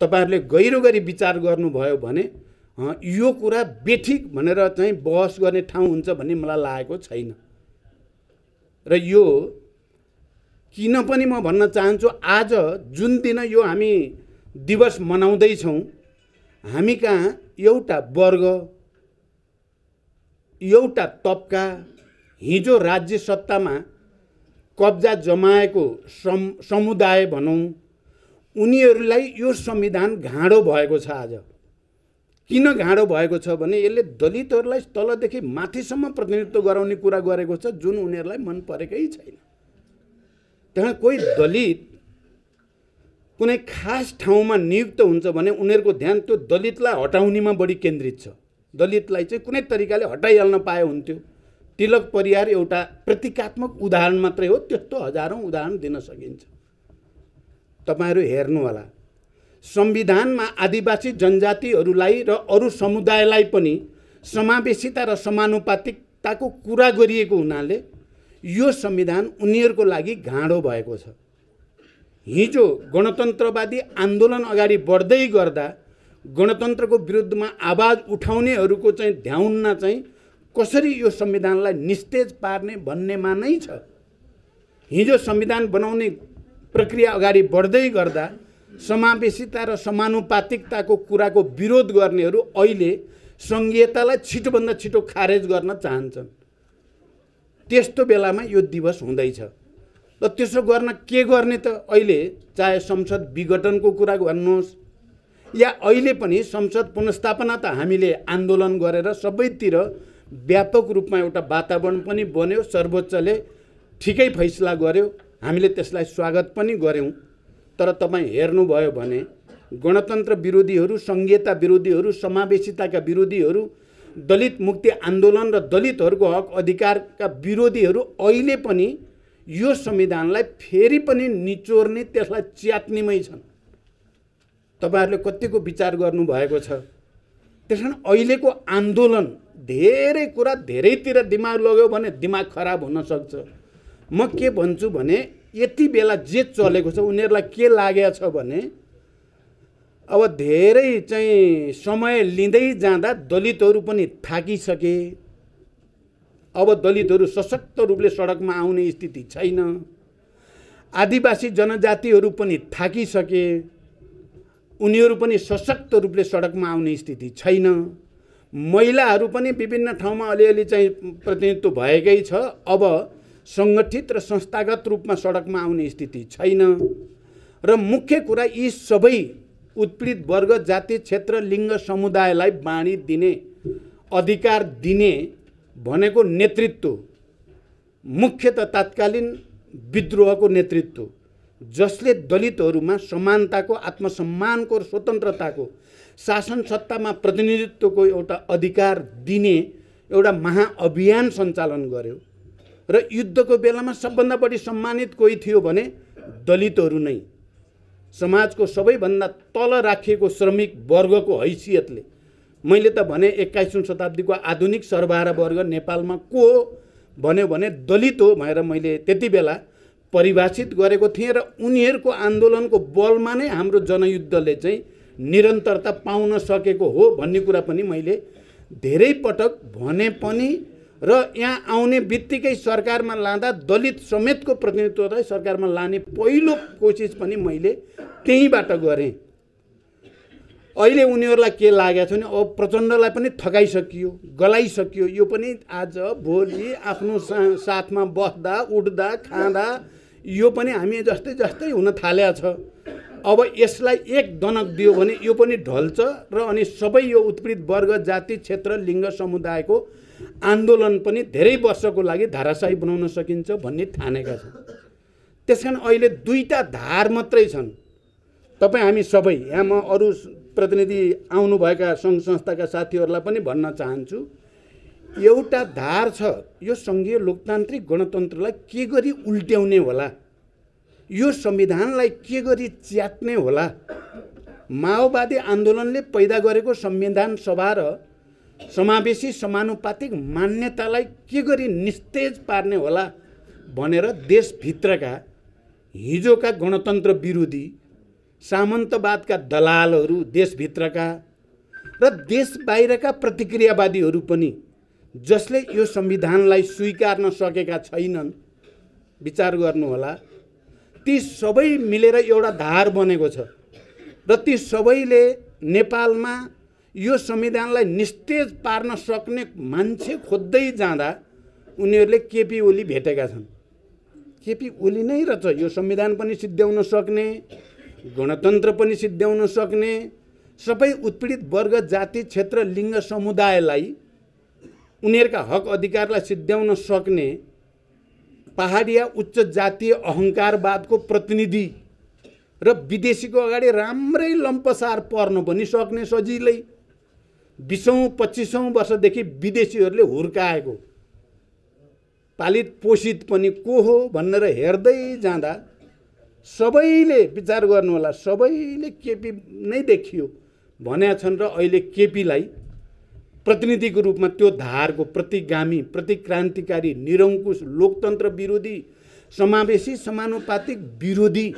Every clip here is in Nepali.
तपाईँहरूले गहिरो गरी विचार गर्नुभयो भने यो कुरा बेठिक भनेर चाहिँ बहस गर्ने ठाउँ हुन्छ भन्ने मलाई लागेको छैन र यो किन पनि म भन्न चाहन्छु आज जुन दिन यो हामी दिवस मनाउँदैछौँ हामी कहाँ एउटा वर्ग एउटा तबका हिजो राज्य सत्तामा कब्जा जमाएको समुदाय भनौँ उनीहरूलाई यो संविधान घाँडो भएको छ आज किन घाँडो भएको छ भने यसले दलितहरूलाई तलदेखि माथिसम्म प्रतिनिधित्व गराउने कुरा गरेको छ जुन उनीहरूलाई मन परेकै छैन त्यहाँ कोही दलित कुनै खास ठाउँमा नियुक्त हुन्छ भने उनीहरूको ध्यान त्यो दलितलाई हटाउनेमा बढी केन्द्रित छ दलितलाई चाहिँ कुनै तरिकाले हटाइहाल्न पाए हुन्थ्यो तिलक परिवार एउटा प्रतीकात्मक उदाहरण मात्रै हो त्यस्तो हजारौँ उदाहरण दिन सकिन्छ तपाईँहरू हेर्नुहोला संविधानमा आदिवासी जनजातिहरूलाई र अरू समुदायलाई पनि समावेशिता र समानुपातिकताको कुरा गरिएको हुनाले यो संविधान उनीहरूको लागि घाँडो भएको छ हिजो गणतन्त्रवादी आन्दोलन अगाडि बढ्दै गर्दा गणतन्त्रको विरुद्धमा आवाज उठाउनेहरूको चाहिँ ध्याउन्न चाहिँ कसरी यो संविधानलाई निस्तेज पार्ने भन्नेमा नै छ हिजो संविधान बनाउने प्रक्रिया अगाडि बढ्दै गर्दा समावेशिता र समानुपातिकताको कुराको विरोध गर्नेहरू अहिले सङ्घीयतालाई छिटोभन्दा छिटो खारेज गर्न चाहन्छन् त्यस्तो बेलामा यो दिवस हुँदैछ र त्यसो गर्न के गर्ने त अहिले चाहे संसद विघटनको कुरा भन्नुहोस् या अहिले पनि संसद पुनस्थापना त हामीले आन्दोलन गरेर सबैतिर व्यापक रूपमा एउटा वातावरण पनि बन्यो सर्वोच्चले ठिकै फैसला गर्यो हामीले त्यसलाई स्वागत पनि गऱ्यौँ तर तपाईँ हेर्नुभयो भने गणतन्त्र विरोधीहरू सङ्घीयता विरोधीहरू समावेशिताका विरोधीहरू दलित मुक्ति आन्दोलन र दलितहरूको हक अधिकारका विरोधीहरू अहिले पनि यो संविधानलाई फेरि पनि निचोर्ने त्यसलाई च्यात्नेमै छन् तपाईँहरूले कतिको विचार गर्नुभएको छ त्यस कारण अहिलेको आन्दोलन धेरै कुरा धेरैतिर दिमाग लग्यो भने दिमाग खराब हुनसक्छ म के भन्छु भने यति बेला जे चलेको छ उनीहरूलाई के लागेको छ भने अब धेरै चाहिँ समय लिँदै जाँदा दलितहरू पनि थाकिसके अब दलितहरू सशक्त रूपले सडकमा आउने स्थिति छैन आदिवासी जनजातिहरू पनि थाकिसके उनीहरू पनि सशक्त रूपले सडकमा आउने स्थिति छैन महिलाहरू पनि विभिन्न ठाउँमा अलिअलि चाहिँ प्रतिनिधित्व भएकै छ अब सङ्गठित र संस्थागत रूपमा सडकमा आउने स्थिति छैन र मुख्य कुरा यी सबै उत्पीडित वर्ग जाति क्षेत्र लिङ्ग समुदायलाई बाँडी दिने अधिकार दिने भनेको नेतृत्व मुख्य त तात्कालीन विद्रोहको नेतृत्व जसले दलितहरूमा समानताको आत्मसम्मानको र स्वतन्त्रताको शासन सत्तामा प्रतिनिधित्वको एउटा अधिकार दिने एउटा महाअभियान सञ्चालन गर्यो र युद्धको बेलामा सबभन्दा बढी सम्मानित कोही थियो भने दलितहरू नै समाजको सबैभन्दा तल राखिएको श्रमिक वर्गको हैसियतले मैले त भने एक्काइसौँ शताब्दीको आधुनिक सर्वहारा वर्ग नेपालमा को हो भन्यो भने दलित हो भनेर मैले त्यति बेला परिभाषित गरेको थिएँ र उनीहरूको आन्दोलनको बलमा नै हाम्रो जनयुद्धले चाहिँ निरन्तरता पाउन सकेको हो भन्ने कुरा पनि मैले धेरै पटक भने पनि र यहाँ आउने बित्तिकै सरकारमा लाँदा दलित समेतको प्रतिनिधित्वलाई सरकारमा लाने पहिलो कोसिस पनि मैले त्यहीँबाट गरेँ अहिले उनीहरूलाई के लागेको छ भने अब प्रचण्डलाई पनि थकाइसकियो गलाइसकियो यो पनि आज भोलि आफ्नो सा साथमा बस्दा उठ्दा खाँदा यो पनि हामी जस्तै जस्तै हुन थाल्या छ अब यसलाई एक दनक दियो भने यो पनि ढल्छ र अनि सबै यो उत्पीडित वर्ग जाति क्षेत्र लिङ्ग समुदायको आन्दोलन पनि धेरै वर्षको लागि धाराशाही बनाउन सकिन्छ भन्ने ठानेका छन् त्यस कारण अहिले दुईवटा धार मात्रै छन् तपाईँ हामी सबै यहाँ म अरू प्रतिनिधि आउनुभएका सङ्घ संस्थाका साथीहरूलाई पनि भन्न चाहन्छु एउटा धार छ यो सङ्घीय लोकतान्त्रिक गणतन्त्रलाई के गरी उल्ट्याउने होला यो संविधानलाई के गरी च्यात्ने होला माओवादी आन्दोलनले पैदा गरेको संविधान सभा र समावेशी समानुपातिक मान्यतालाई के गरी निस्तेज पार्ने होला भनेर देशभित्रका हिजोका गणतन्त्र विरोधी सामन्तवादका दलालहरू देशभित्रका र देश बाहिरका प्रतिक्रियावादीहरू पनि जसले यो संविधानलाई स्वीकार्न सकेका छैनन् विचार गर्नुहोला ती सबै मिलेर एउटा धार बनेको छ र ती सबैले नेपालमा यो संविधानलाई निस्तेज पार्न सक्ने मान्छे खोज्दै जाँदा उनीहरूले केपी ओली भेटेका छन् केपी ओली नै रहेछ यो संविधान पनि सिद्ध्याउन सक्ने गणतन्त्र पनि सिद्ध्याउन सक्ने सबै उत्पीडित वर्ग जाति क्षेत्र लिङ्ग समुदायलाई उनीहरूका हक अधिकारलाई सिद्ध्याउन सक्ने पहाडिया उच्च जातीय अहङ्कारवादको प्रतिनिधि र विदेशीको अगाडि राम्रै लम्पसार पर्न पनि सक्ने सजिलै बिसौँ पच्चिसौँ वर्षदेखि विदेशीहरूले हुर्काएको पालित पोषित पनि को हो भनेर हेर्दै जाँदा सबैले विचार गर्नु होला सबैले केपी नै देखियो भनेका छन् र अहिले केपीलाई प्रतिनिधिको रूपमा त्यो धारको प्रतिगामी प्रतिक्रान्तिकारी निरङ्कुश लोकतन्त्र विरोधी समावेशी समानुपातिक विरोधी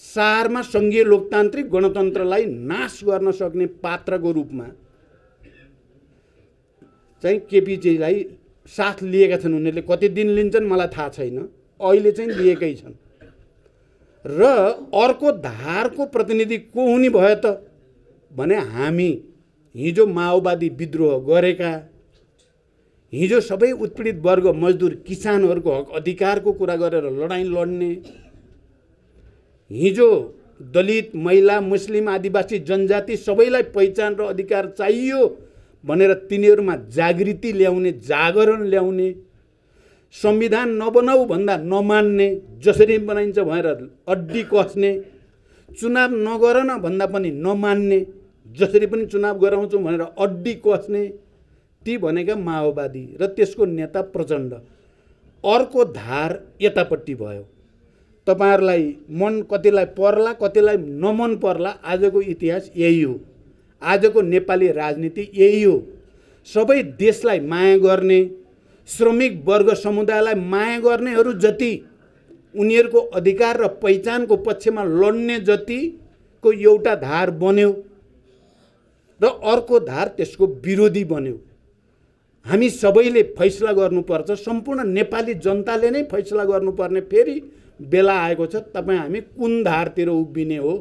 सारमा सङ्घीय लोकतान्त्रिक गणतन्त्रलाई नाश गर्न सक्ने पात्रको रूपमा चाहिँ केपिजीलाई साथ लिएका छन् उनीहरूले कति दिन लिन्छन् मलाई थाहा छैन अहिले चाहिँ लिएकै छन् र अर्को धारको प्रतिनिधि को हुने भयो त भने हामी हिजो माओवादी विद्रोह गरेका हिजो सबै उत्पीडित वर्ग मजदुर किसानहरूको हक अधिकारको कुरा गरेर लडाइँ लड्ने हिजो दलित महिला मुस्लिम आदिवासी जनजाति सबैलाई पहिचान र अधिकार चाहियो भनेर तिनीहरूमा जागृति ल्याउने जागरण ल्याउने संविधान नबनाऊ भन्दा नमान्ने जसरी बनाइन्छ भनेर अड्डी कस्ने चुनाव नगर न भन्दा पनि नमान्ने जसरी पनि चुनाव गराउँछौँ भनेर अड्डी कस्ने ती भनेका माओवादी र त्यसको नेता प्रचण्ड अर्को धार यतापट्टि भयो तपाईँहरूलाई मन कतिलाई पर्ला कतिलाई नमन पर्ला आजको इतिहास यही हो आजको नेपाली राजनीति यही हो सबै देशलाई माया गर्ने श्रमिक वर्ग समुदायलाई माया गर्नेहरू जति उनीहरूको अधिकार र पहिचानको पक्षमा लड्ने जतिको एउटा धार बन्यो र अर्को धार त्यसको विरोधी बन्यो हामी सबैले फैसला गर्नुपर्छ सम्पूर्ण नेपाली जनताले नै फैसला गर्नुपर्ने फेरि बेला आएको छ तपाईँ हामी कुन धारतिर उभिने हो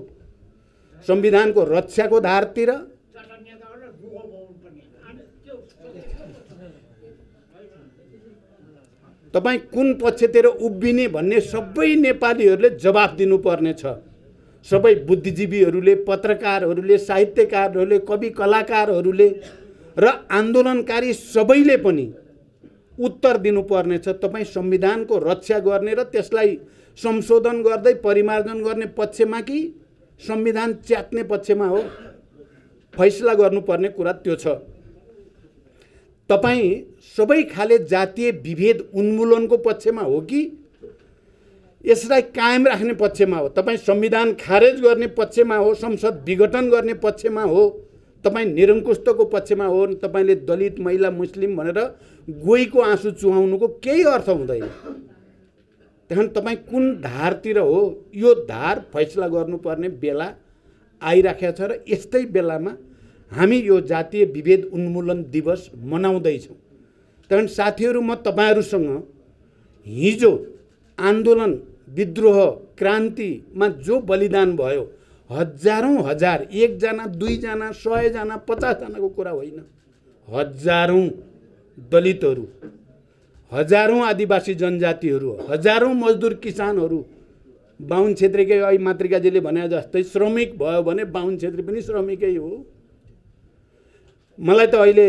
संविधानको रक्षाको धारतिर तपाईँ कुन पक्षतिर उभिने भन्ने सबै नेपालीहरूले जवाफ दिनुपर्नेछ सबै बुद्धिजीवीहरूले पत्रकारहरूले साहित्यकारहरूले कवि कलाकारहरूले र आन्दोलनकारी सबैले पनि उत्तर दिनुपर्नेछ तपाईँ संविधानको रक्षा गर्ने र त्यसलाई संशोधन गर्दै परिमार्जन गर्ने पक्षमा कि संविधान च्यात्ने पक्षमा हो फैसला गर्नुपर्ने कुरा त्यो छ तपाईँ सबै खाले जातीय विभेद उन्मूलनको पक्षमा हो कि यसलाई कायम राख्ने पक्षमा हो तपाईँ संविधान खारेज गर्ने पक्षमा हो संसद विघटन गर्ने पक्षमा हो तपाईँ निरङ्कुशको पक्षमा हो तपाईँले दलित महिला मुस्लिम भनेर गोईको आँसु चुहाउनुको केही अर्थ हुँदैन त्यहाँदेखि तपाईँ कुन धारतिर हो यो धार फैसला गर्नुपर्ने बेला आइराखेको छ र यस्तै बेलामा हामी यो जातीय विभेद उन्मूलन दिवस मनाउँदैछौँ त्यहाँदेखि साथीहरू म तपाईँहरूसँग हिजो आन्दोलन विद्रोह क्रान्तिमा जो बलिदान भयो हजारौँ हजार एकजना दुईजना सयजना पचासजनाको कुरा होइन हजारौँ दलितहरू हजारौँ आदिवासी जनजातिहरू हजारौँ मजदुर किसानहरू बाहुन छेत्रीकै अहिले मातृकाजीले भने जस्तै श्रमिक भयो भने बाहुन छेत्री पनि श्रमिकै हो मलाई त अहिले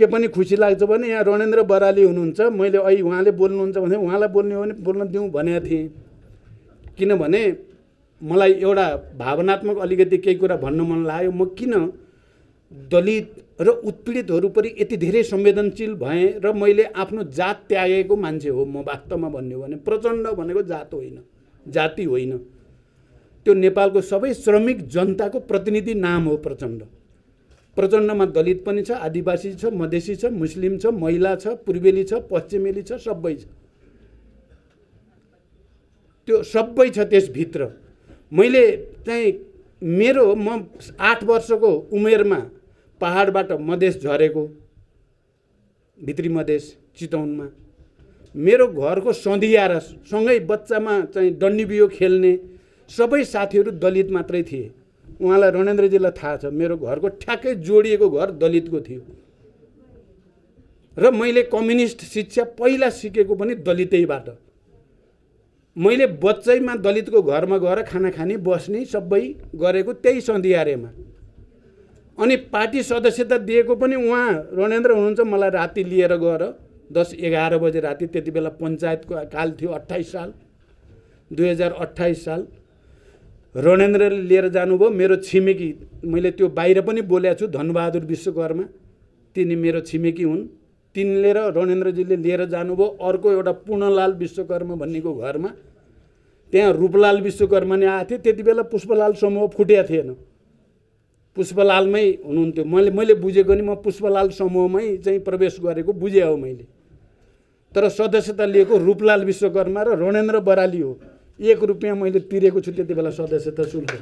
के पनि खुसी लाग्छ भने यहाँ रणेन्द्र बराली हुनुहुन्छ मैले अहिले उहाँले बोल्नुहुन्छ भने उहाँलाई बोल्ने हो भने बोल्न दिउँ भनेको थिएँ किनभने मलाई एउटा भावनात्मक अलिकति केही कुरा भन्न मन लाग्यो म किन दलित र उत्पीडितहरू पनि यति धेरै संवेदनशील भएँ र मैले आफ्नो जात त्यागेको मान्छे हो म वास्तवमा भन्ने भने प्रचण्ड भनेको जात होइन जाति होइन त्यो नेपालको सबै श्रमिक जनताको प्रतिनिधि नाम हो प्रचण्ड प्रचण्डमा दलित पनि छ आदिवासी छ मधेसी छ मुस्लिम छ महिला छ पूर्वेली छ पश्चिमेली छ सबै छ त्यो सबै छ त्यसभित्र मैले चाहिँ मेरो म आठ वर्षको उमेरमा पाहाडबाट मधेस झरेको भित्री मधेस चितौनमा मेरो घरको सन्धियार सँगै बच्चामा चाहिँ डन्डी बियो खेल्ने सबै साथीहरू दलित मात्रै थिए उहाँलाई रणेन्द्रजीलाई थाहा छ मेरो घरको ठ्याक्कै जोडिएको घर दलितको थियो र मैले कम्युनिस्ट शिक्षा पहिला सिकेको पनि दलितैबाट मैले बच्चैमा दलितको घरमा गएर खाना खाने बस्ने सबै गरेको त्यही सन्धिआरेमा अनि पार्टी सदस्यता दिएको पनि उहाँ रणेन्द्र हुनुहुन्छ मलाई राति लिएर गएर दस एघार बजे राति त्यति बेला पञ्चायतको काल थियो अट्ठाइस साल दुई हजार अठाइस साल रणेन्द्रले लिएर जानुभयो मेरो छिमेकी मैले त्यो बाहिर पनि बोलेको छु धनबहादुर विश्वकर्मा तिनी मेरो छिमेकी हुन् तिनले र रणेन्द्रजीले लिएर जानुभयो अर्को एउटा पूर्णलाल विश्वकर्मा भन्नेको घरमा त्यहाँ रूपलाल विश्वकर्मा नै आएको थिएँ त्यति बेला पुष्पलाल समूह फुटेको थिएन पुष्पलालमै हुनुहुन्थ्यो मैले मैले बुझेको नि म पुष्पलाल समूहमै चाहिँ प्रवेश गरेको बुझेँ हो मैले तर सदस्यता लिएको रूपलाल विश्वकर्मा र रणेन्द्र बराली हो एक रुपियाँ मैले तिरेको छु त्यति बेला सदस्यता शुल्क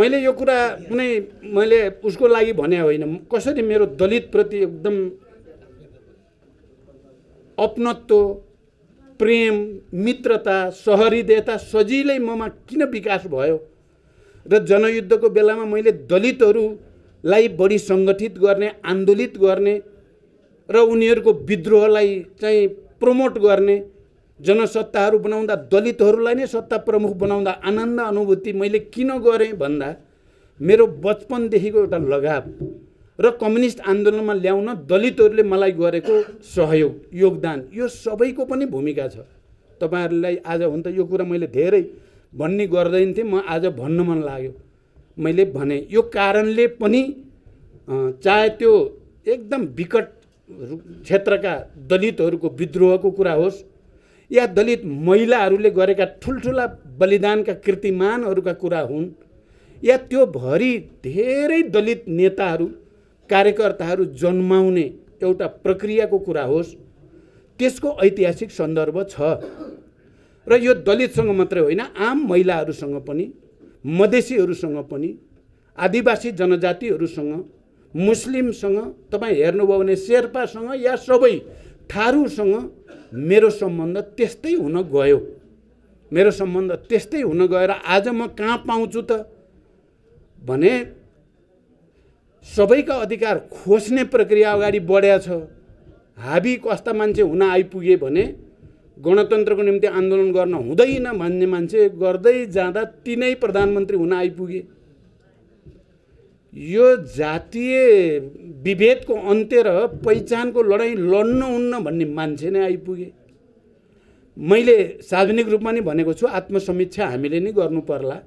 मैले यो कुरा कुनै मैले उसको लागि भने होइन कसरी मेरो दलितप्रति एकदम अपनत्व प्रेम मित्रता सहृदयता सजिलै ममा किन विकास भयो र जनयुद्धको बेलामा मैले दलितहरूलाई बढी सङ्गठित गर्ने आन्दोलित गर्ने र उनीहरूको विद्रोहलाई चाहिँ प्रमोट गर्ने जनसत्ताहरू बनाउँदा दलितहरूलाई नै सत्ता प्रमुख बनाउँदा आनन्द अनुभूति मैले किन गरेँ भन्दा मेरो बचपनदेखिको एउटा लगाव र कम्युनिस्ट आन्दोलनमा ल्याउन दलितहरूले मलाई गरेको सहयोग योगदान यो सबैको पनि भूमिका छ तपाईँहरूलाई आज हुन त यो कुरा मैले धेरै भन्ने गर्दैनथेँ म आज भन्न मन लाग्यो मैले भने यो कारणले पनि चाहे त्यो एकदम विकट क्षेत्रका दलितहरूको विद्रोहको कुरा होस् या दलित महिलाहरूले गरेका ठुल्ठुला बलिदानका कृतिमानहरूका कुरा हुन् या त्यो भरि धेरै दलित नेताहरू कार्यकर्ताहरू जन्माउने एउटा प्रक्रियाको कुरा होस् त्यसको ऐतिहासिक सन्दर्भ छ र यो दलितसँग मात्रै होइन आम महिलाहरूसँग पनि मधेसीहरूसँग पनि आदिवासी जनजातिहरूसँग मुस्लिमसँग तपाईँ हेर्नुभयो भने शेर्पासँग या सबै थारूसँग मेरो सम्बन्ध त्यस्तै हुन गयो मेरो सम्बन्ध त्यस्तै हुन गएर आज म कहाँ पाउँछु त भने सबैका अधिकार खोज्ने प्रक्रिया अगाडि बढ्या छ हाबी कस्ता मान्छे हुन आइपुगे भने गणतन्त्रको निम्ति आन्दोलन गर्न हुँदैन भन्ने मान्छे गर्दै जाँदा तिनै प्रधानमन्त्री हुन आइपुगे यो जातीय विभेदको अन्त्य र पहिचानको लडाइँ लड्नुहुन्न भन्ने मान्छे नै आइपुगे मैले सार्वजनिक रूपमा नै भनेको छु आत्मसमीक्षा हामीले नै गर्नु पर्ला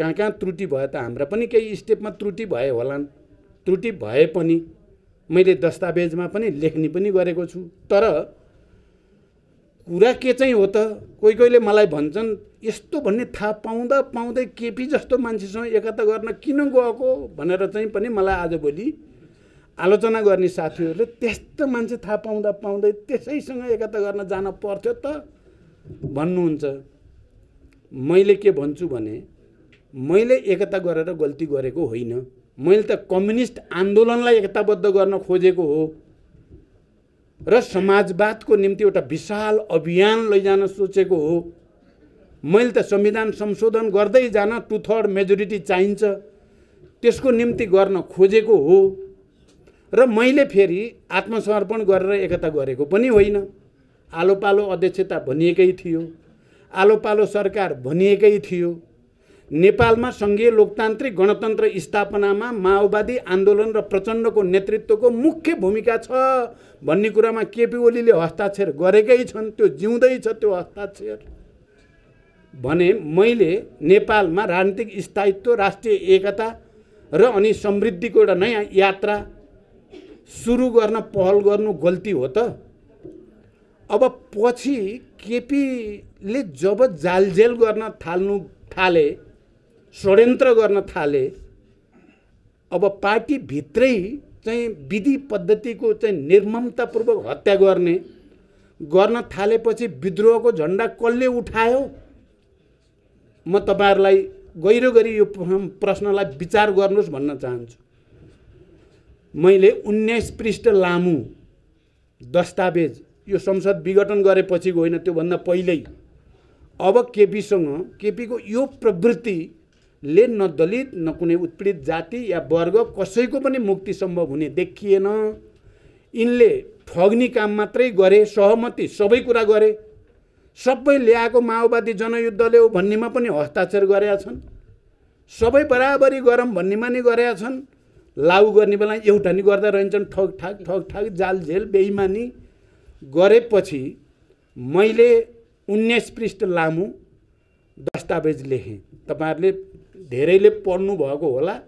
कहाँ कहाँ त्रुटि भयो त हाम्रा पनि केही स्टेपमा त्रुटि भए होलान् त्रुटि भए पनि मैले दस्तावेजमा पनि लेख्ने पनि गरेको छु तर कुरा के चाहिँ हो त कोही कोहीले मलाई भन्छन् यस्तो भन्ने थाहा पाउँदा पाउँदै केपी जस्तो मान्छेसँग एकता गर्न किन गएको भनेर चाहिँ पनि मलाई आजभोलि आलोचना गर्ने साथीहरूले त्यस्तो मान्छे थाहा पाउँदा पाउँदै त्यसैसँग एकता गर्न जान पर्थ्यो त भन्नुहुन्छ मैले के भन्छु भने मैले एकता गरेर गल्ती गरेको होइन मैले त कम्युनिस्ट आन्दोलनलाई एकताबद्ध गर्न खोजेको हो र समाजवादको निम्ति एउटा विशाल अभियान लैजान सोचेको हो मैले त संविधान संशोधन गर्दै जान टु थर्ड मेजोरिटी चाहिन्छ त्यसको निम्ति गर्न खोजेको हो र मैले फेरि आत्मसमर्पण गरेर एकता गरेको पनि होइन आलो पालो अध्यक्षता भनिएकै थियो आलो पालो सरकार भनिएकै थियो नेपालमा सङ्घीय लोकतान्त्रिक गणतन्त्र स्थापनामा माओवादी आन्दोलन र प्रचण्डको नेतृत्वको मुख्य भूमिका छ भन्ने कुरामा केपी ओलीले हस्ताक्षर गरेकै छन् त्यो जिउँदैछ त्यो हस्ताक्षर भने मैले नेपालमा राजनीतिक स्थायित्व राष्ट्रिय एकता र अनि समृद्धिको एउटा नयाँ यात्रा सुरु गर्न पहल गर्नु गल्ती हो त अब पछि केपीले जब जालझेल गर्न थाल्नु थाले षड्यन्त्र गर्न थाले अब पार्टीभित्रै चाहिँ विधि पद्धतिको चाहिँ निर्ममतापूर्वक हत्या गर्ने गर्न थालेपछि विद्रोहको झन्डा कसले उठायो म तपाईँहरूलाई गहिरो गरी यो प्रश्नलाई विचार गर्नुहोस् भन्न चाहन्छु मैले उन्नाइस पृष्ठ लामो दस्तावेज यो संसद विघटन गरेपछि होइन त्योभन्दा पहिल्यै अब केपीसँग केपीको यो प्रवृत्ति ले न दलित न कुनै उत्पीडित जाति या वर्ग कसैको पनि मुक्ति सम्भव हुने देखिएन यिनले ठग्ने काम मात्रै गरे सहमति सबै कुरा गरे सबै ल्याएको माओवादी जनयुद्धले हो भन्नेमा पनि हस्ताक्षर गरेका छन् सबै बराबरी गरौँ भन्नेमा नि गरेका छन् लागु गर्ने बेला एउटा नि गर्दा रहन्छन् ठग ठग ठग ठग जालझेल बेइमानी गरेपछि मैले उन्नाइस पृष्ठ लामो दस्तावेज लेखेँ तपाईँहरूले धेरैले पढ्नु भएको होला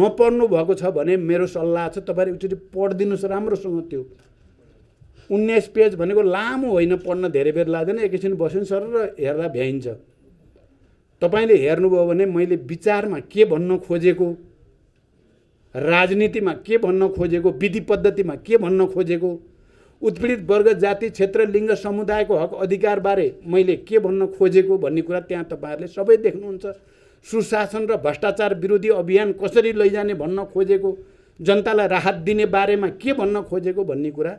नपढ्नु भएको छ भने मेरो सल्लाह छ तपाईँहरू एकचोटि पढिदिनुहोस् राम्रोसँग त्यो उन्नाइस पेज भनेको लामो होइन पढ्न धेरै बेर लाग्दैन एकैछिन बस्यो सर र हेर्दा भ्याइन्छ तपाईँले हेर्नुभयो भने मैले विचारमा के भन्न खोजेको राजनीतिमा के भन्न खोजेको विधि पद्धतिमा के भन्न खोजेको उत्पीडित वर्ग जाति क्षेत्र लिङ्ग समुदायको हक अधिकारबारे मैले के भन्न खोजेको भन्ने कुरा त्यहाँ तपाईँहरूले सबै देख्नुहुन्छ सुशासन र भ्रष्टाचार विरोधी अभियान कसरी लैजाने भन्न खोजेको जनतालाई राहत दिने बारेमा के भन्न खोजेको भन्ने कुरा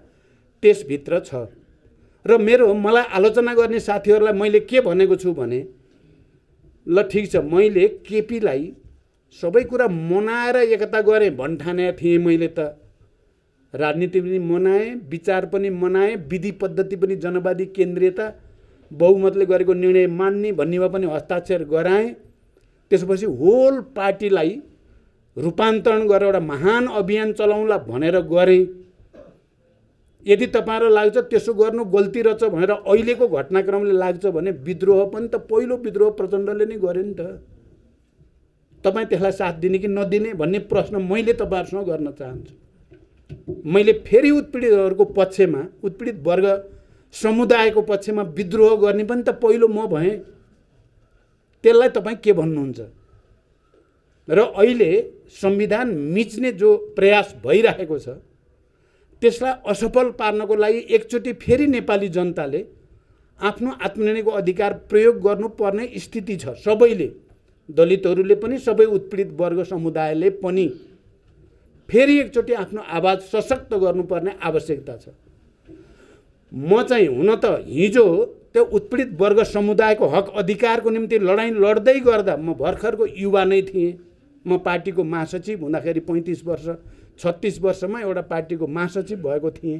त्यसभित्र छ र मेरो मलाई आलोचना गर्ने साथीहरूलाई मैले के भनेको छु भने ल ठिक छ मैले केपीलाई सबै कुरा मनाएर एकता गरेँ भन्ठाने थिएँ मैले त राजनीति पनि मनाएँ विचार पनि मनाएँ विधि पद्धति पनि जनवादी केन्द्रीयता बहुमतले गरेको निर्णय मान्ने भन्नेमा पनि हस्ताक्षर गराएँ त्यसपछि होल पार्टीलाई रूपान्तरण गरेर एउटा महान अभियान चलाउँला भनेर गरे यदि तपाईँहरू लाग्छ त्यसो गर्नु गल्ती रहेछ भनेर अहिलेको घटनाक्रमले लाग्छ भने विद्रोह पनि त पहिलो विद्रोह प्रचण्डले नै गरे नि त तपाईँ त्यसलाई साथ दिने कि नदिने भन्ने प्रश्न मैले तपाईँहरूसँग गर्न चाहन्छु मैले फेरि उत्पीडितहरूको पक्षमा उत्पीडित वर्ग समुदायको पक्षमा विद्रोह गर्ने पनि त पहिलो म भएँ त्यसलाई तपाईँ के भन्नुहुन्छ र अहिले संविधान मिच्ने जो प्रयास भइरहेको छ त्यसलाई असफल पार्नको लागि एकचोटि फेरि नेपाली जनताले आफ्नो आत्मनिर्णयको अधिकार प्रयोग गर्नुपर्ने स्थिति छ सबैले दलितहरूले पनि सबै उत्पीडित वर्ग समुदायले पनि फेरि एकचोटि आफ्नो आवाज सशक्त गर्नुपर्ने आवश्यकता छ म चाहिँ हुन त हिजो त्यो उत्पीडित वर्ग समुदायको हक अधिकारको निम्ति लडाइँ लड्दै गर्दा म भर्खरको युवा नै थिएँ म पार्टीको महासचिव हुँदाखेरि पैँतिस वर्ष छत्तिस वर्षमा एउटा पार्टीको महासचिव भएको थिएँ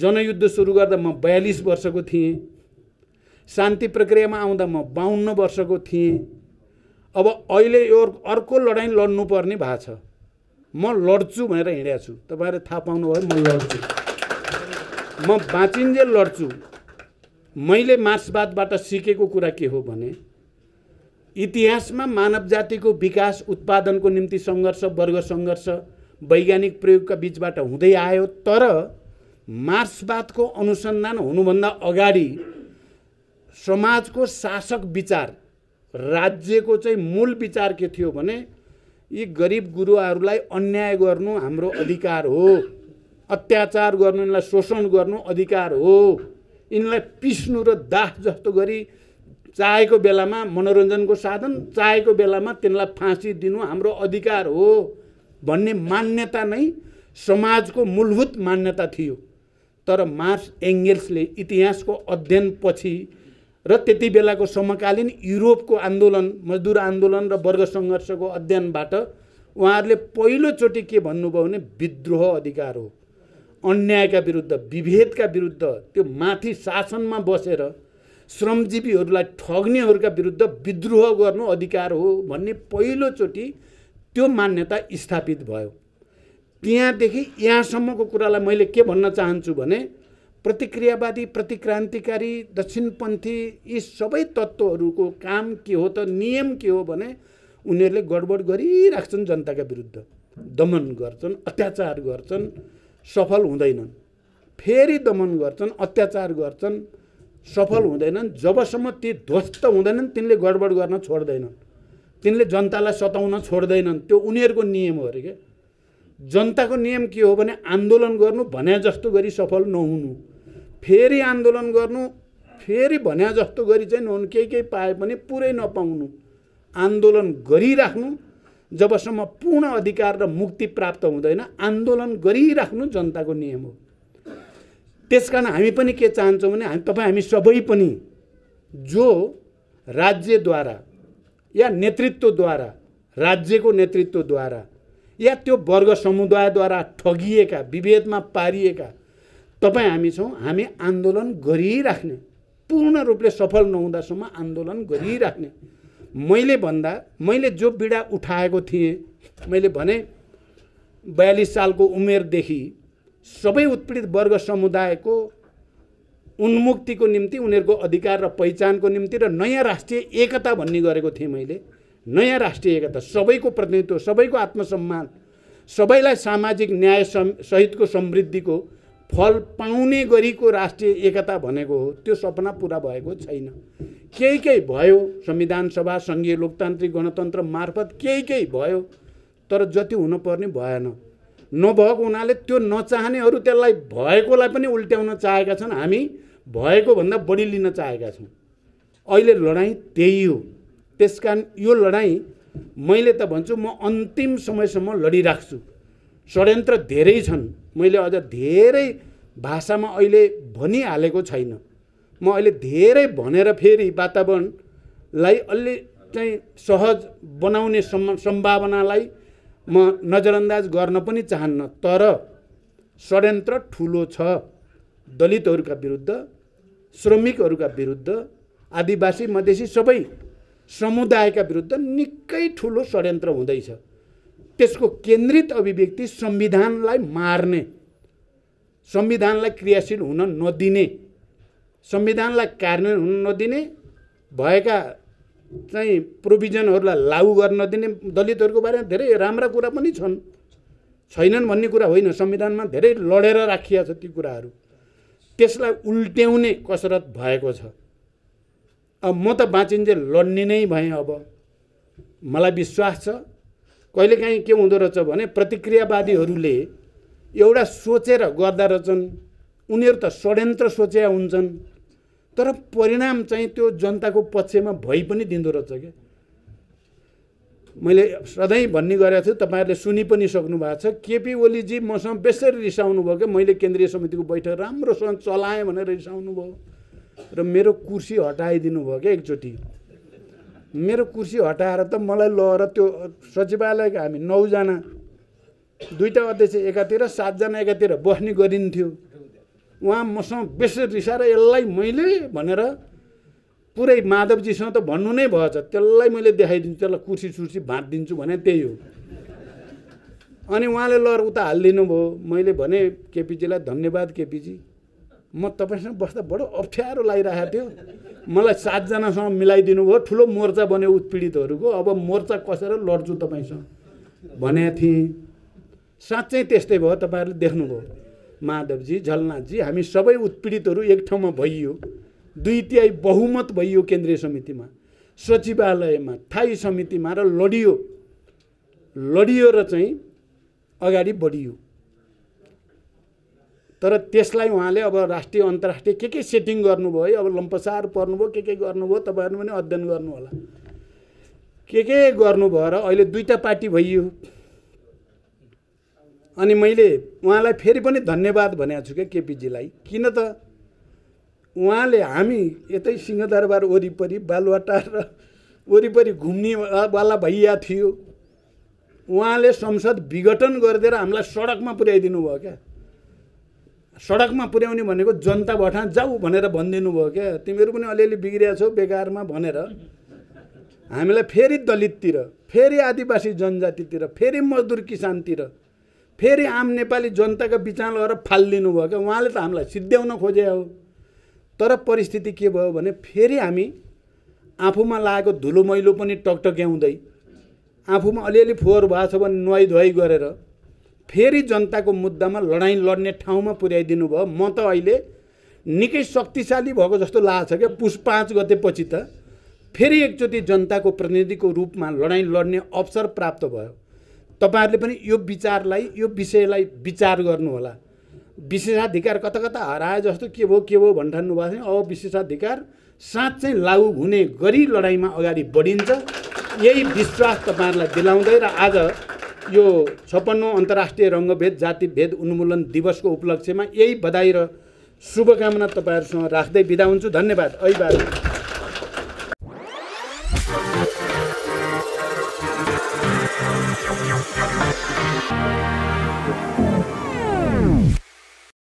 जनयुद्ध सुरु गर्दा म बयालिस वर्षको थिएँ शान्ति प्रक्रियामा आउँदा म बाहन्न वर्षको थिएँ अब अहिले यो अर्को लडाइँ लड्नुपर्ने भएको छ म लड्छु भनेर हिँडेको छु तपाईँहरूले थाहा पाउनुभयो म लड्छु म बाँचिन्जेल लड्छु मैले मार्क्सवादबाट सिकेको कुरा के हो भने इतिहासमा मानव जातिको विकास उत्पादनको निम्ति सङ्घर्ष वर्ग सङ्घर्ष वैज्ञानिक प्रयोगका बिचबाट हुँदै आयो तर मार्क्सवादको अनुसन्धान हुनुभन्दा अगाडि समाजको शासक विचार राज्यको चाहिँ मूल विचार के थियो भने यी गरिब गुरुवाहरूलाई अन्याय गर्नु हाम्रो अधिकार हो अत्याचार गर्नु शोषण गर्नु अधिकार हो यिनलाई पिस्नु र दाह जस्तो गरी चाहेको बेलामा मनोरञ्जनको साधन चाहेको बेलामा तिनलाई फाँसी दिनु हाम्रो अधिकार हो भन्ने मान्यता नै समाजको मूलभूत मान्यता थियो तर मार्स एङ्गेल्सले इतिहासको अध्ययनपछि र त्यति बेलाको समकालीन युरोपको आन्दोलन मजदुर आन्दोलन र वर्ग सङ्घर्षको अध्ययनबाट उहाँहरूले पहिलोचोटि के भन्नुभयो भने विद्रोह अधिकार हो अन्यायका विरुद्ध विभेदका विरुद्ध त्यो माथि शासनमा बसेर श्रमजीवीहरूलाई ठग्नेहरूका विरुद्ध विद्रोह गर्नु अधिकार हो भन्ने पहिलोचोटि त्यो मान्यता स्थापित भयो त्यहाँदेखि यहाँसम्मको कुरालाई मैले के भन्न चाहन्छु भने प्रतिक्रियावादी प्रतिक्रान्तिकारी दक्षिणपन्थी यी सबै तत्त्वहरूको काम के हो त नियम के हो भने उनीहरूले गडबड गरिराख्छन् जनताका विरुद्ध दमन गर्छन् अत्याचार गर्छन् सफल हुँदैनन् फेरि दमन गर्छन् अत्याचार गर्छन् सफल हुँदैनन् जबसम्म ती ध्वस्त हुँदैनन् तिनले गडबड गर्न छोड्दैनन् तिनले जनतालाई सताउन छोड्दैनन् त्यो उनीहरूको नियम हो अरे क्या जनताको नियम के हो भने आन्दोलन गर्नु भने जस्तो गरी सफल नहुनु फेरि आन्दोलन गर्नु फेरि भन्या जस्तो गरी चाहिँ नहुनु केही केही पाए पनि पुरै नपाउनु आन्दोलन गरिराख्नु जबसम्म पूर्ण अधिकार र मुक्ति प्राप्त हुँदैन आन्दोलन गरिराख्नु जनताको नियम हो त्यस कारण हामी पनि के चाहन्छौँ भने हामी तपाईँ हामी सबै पनि जो राज्यद्वारा या नेतृत्वद्वारा राज्यको नेतृत्वद्वारा या त्यो वर्ग समुदायद्वारा ठगिएका विभेदमा पारिएका तपाईँ हामी छौँ हामी आन्दोलन गरिराख्ने पूर्ण रूपले सफल नहुँदासम्म आन्दोलन गरिराख्ने मैले भन्दा मैले जो बिडा उठाएको थिएँ मैले भने बयालिस सालको उमेरदेखि सबै उत्पीडित वर्ग समुदायको उन्मुक्तिको निम्ति उनीहरूको अधिकार र पहिचानको निम्ति र नयाँ राष्ट्रिय एकता भन्ने गरेको थिएँ मैले नयाँ राष्ट्रिय एकता सबैको प्रतिनिधित्व सबैको आत्मसम्मान सबैलाई सामाजिक न्याय सहितको समृद्धिको फल पाउने गरीको राष्ट्रिय एकता भनेको हो त्यो सपना पुरा भएको छैन केही केही भयो संविधान सभा सङ्घीय लोकतान्त्रिक गणतन्त्र मार्फत केही केही भयो तर जति हुनुपर्ने भएन नभएको हुनाले त्यो नचाहनेहरू त्यसलाई भएकोलाई पनि उल्ट्याउन चाहेका छन् हामी भएको भन्दा बढी लिन चाहेका छौँ अहिले लडाइँ त्यही हो त्यस कारण यो लडाइँ मैले त भन्छु म अन्तिम समयसम्म लडिराख्छु षड्यन्त्र धेरै छन् मैले अझ धेरै भाषामा अहिले भनिहालेको छैन म अहिले धेरै भनेर फेरि वातावरणलाई अलि चाहिँ सहज बनाउने सम् सम्भावनालाई म नजरअन्दाज गर्न पनि चाहन्न तर षड्यन्त्र ठुलो छ दलितहरूका विरुद्ध श्रमिकहरूका विरुद्ध आदिवासी मधेसी सबै समुदायका विरुद्ध निकै ठुलो षड्यन्त्र हुँदैछ त्यसको केन्द्रित अभिव्यक्ति संविधानलाई मार्ने संविधानलाई क्रियाशील हुन नदिने संविधानलाई कार्यान्वयन हुन नदिने भएका चाहिँ प्रोभिजनहरूलाई लागु गर्न नदिने दलितहरूको बारेमा धेरै राम्रा कुरा पनि छन् छैनन् भन्ने कुरा होइन संविधानमा धेरै लडेर राखिएको छ ती कुराहरू त्यसलाई उल्ट्याउने कसरत भएको छ अब म त बाँचिन्जे लड्ने नै भएँ अब मलाई विश्वास छ कहिलेकाहीँ के हुँदो रहेछ भने प्रतिक्रियावादीहरूले एउटा सोचेर गर्दा रहेछन् उनीहरू त षड्यन्त्र सोचेका हुन्छन् तर परिणाम चाहिँ त्यो जनताको पक्षमा भइ पनि दिँदो रहेछ क्या मैले सधैँ भन्ने गरेको थिएँ तपाईँहरूले सुनि पनि सक्नु भएको छ केपी ओलीजी मसँग बेसरी रिसाउनु भयो क्या मैले केन्द्रीय समितिको बैठक राम्रोसँग चलाएँ भनेर रिसाउनु भयो र मेरो कुर्सी हटाइदिनु भयो क्या एकचोटि मेरो कुर्सी हटाएर त मलाई लगेर त्यो सचिवालयको हामी नौजना दुईवटा अध्यक्ष एकातिर सातजना एकातिर बस्ने गरिन्थ्यो उहाँ मसँग बेसी रिसाएर यसलाई मैले भनेर पुरै माधवजीसँग त भन्नु नै भएछ त्यसलाई मैले देखाइदिन्छु त्यसलाई कुर्सी सुर्सी दिन्छु भने त्यही हो अनि उहाँले लहर उता हालिदिनु भयो मैले भने केपिजीलाई धन्यवाद केपिजी म तपाईँसँग बस्दा बडो अप्ठ्यारो लागिरहेको थियो मलाई सातजनासँग मिलाइदिनु भयो ठुलो मोर्चा बन्यो उत्पीडितहरूको अब मोर्चा कसेर लड्छु तपाईँसँग भनेको थिएँ साँच्चै त्यस्तै भयो तपाईँहरूले देख्नुभयो माधवजी झलनाथजी हामी सबै उत्पीडितहरू एक ठाउँमा भइयो दुई तिहाई बहुमत भइयो केन्द्रीय समितिमा सचिवालयमा थाई समितिमा र लडियो लडियो र चाहिँ अगाडि बढियो तर त्यसलाई उहाँले अब राष्ट्रिय अन्तर्राष्ट्रिय के के सेटिङ गर्नुभयो है अब लम्पसार पर्नुभयो के के गर्नुभयो तपाईँहरू पनि अध्ययन गर्नु होला के के गर्नुभयो र अहिले दुईवटा पार्टी भइयो अनि मैले उहाँलाई फेरि पनि धन्यवाद भनेको छु क्या केपिजीलाई किन त उहाँले हामी यतै सिंहदरबार वरिपरि बालुवाटार र वरिपरि घुम्नेवाला भइया थियो उहाँले संसद विघटन गरिदिएर हामीलाई सडकमा पुर्याइदिनु भयो क्या सडकमा पुर्याउने भनेको जनता जनताबाट जाऊ भनेर भनिदिनु भयो क्या तिमीहरू पनि अलिअलि बिग्रिया छौ बेकारमा भनेर हामीलाई फेरि दलिततिर फेरि आदिवासी जनजातितिर फेरि मजदुर किसानतिर फेरि आम नेपाली जनताका विचार लगेर फालिदिनु भयो क्या उहाँले त हामीलाई सिद्ध्याउन खोजे हो तर परिस्थिति के भयो भने फेरि हामी आफूमा लागेको धुलो मैलो पनि टकटक्याउँदै आफूमा अलिअलि फोहोर भएको छ भने नुहाइ धुवाई गरेर फेरि जनताको मुद्दामा लडाइँ लड्ने ठाउँमा पुर्याइदिनु भयो म त अहिले निकै शक्तिशाली भएको जस्तो लाग्छ क्या पुस पाँच गतेपछि त फेरि एकचोटि जनताको प्रतिनिधिको रूपमा लडाइँ लड्ने अवसर प्राप्त भयो तपाईँहरूले पनि यो विचारलाई यो विषयलाई विचार गर्नुहोला विशेषाधिकार कता कता हराए जस्तो के भयो के भयो भन्नु भएको थियो अब विशेषाधिकार साँच्चै लागु हुने गरी लडाइँमा अगाडि बढिन्छ यही विश्वास तपाईँहरूलाई दिलाउँदै र आज यो छप्पन्नौ अन्तर्राष्ट्रिय रङ्गभेद जातिभेद उन्मूलन दिवसको उपलक्ष्यमा यही बधाई र शुभकामना तपाईँहरूसँग राख्दै बिदा हुन्छु धन्यवाद अहिबार Thank